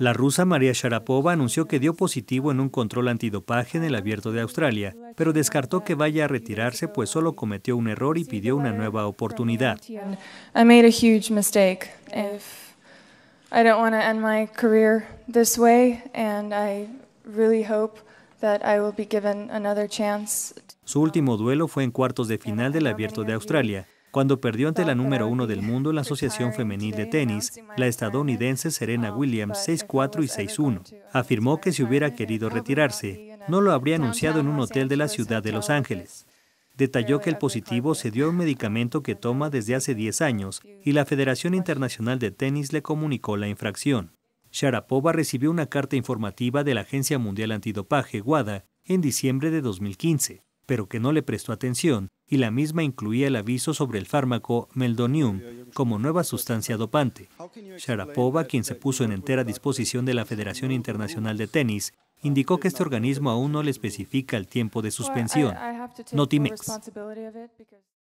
La rusa María Sharapova anunció que dio positivo en un control antidopaje en el abierto de Australia, pero descartó que vaya a retirarse pues solo cometió un error y pidió una nueva oportunidad. Su último duelo fue en cuartos de final del Abierto de Australia, cuando perdió ante la número uno del mundo en la Asociación Femenil de Tenis, la estadounidense Serena oh, Williams 6 y 6 Afirmó que si hubiera querido retirarse, no lo habría anunciado en un hotel de la ciudad de Los Ángeles. Detalló que el positivo se dio a un medicamento que toma desde hace 10 años y la Federación Internacional de Tenis le comunicó la infracción. Sharapova recibió una carta informativa de la Agencia Mundial Antidopaje, WADA, en diciembre de 2015, pero que no le prestó atención y la misma incluía el aviso sobre el fármaco meldonium como nueva sustancia dopante. Sharapova, quien se puso en entera disposición de la Federación Internacional de Tenis, indicó que este organismo aún no le especifica el tiempo de suspensión. Notimex.